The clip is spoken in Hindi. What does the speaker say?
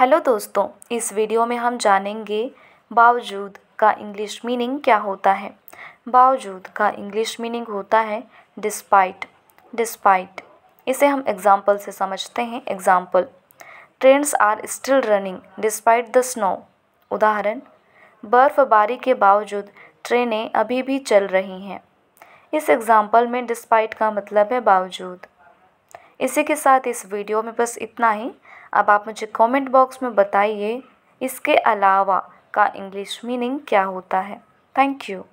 हेलो दोस्तों इस वीडियो में हम जानेंगे बावजूद का इंग्लिश मीनिंग क्या होता है बावजूद का इंग्लिश मीनिंग होता है डिस्पाइट डिस्पाइट इसे हम एग्ज़ाम्पल से समझते हैं example trends are still running despite the snow उदाहरण बर्फ़बारी के बावजूद ट्रेनें अभी भी चल रही हैं इस एग्ज़ाम्पल में डिस्पाइट का मतलब है बावजूद इसी के साथ इस वीडियो में बस इतना ही अब आप मुझे कमेंट बॉक्स में बताइए इसके अलावा का इंग्लिश मीनिंग क्या होता है थैंक यू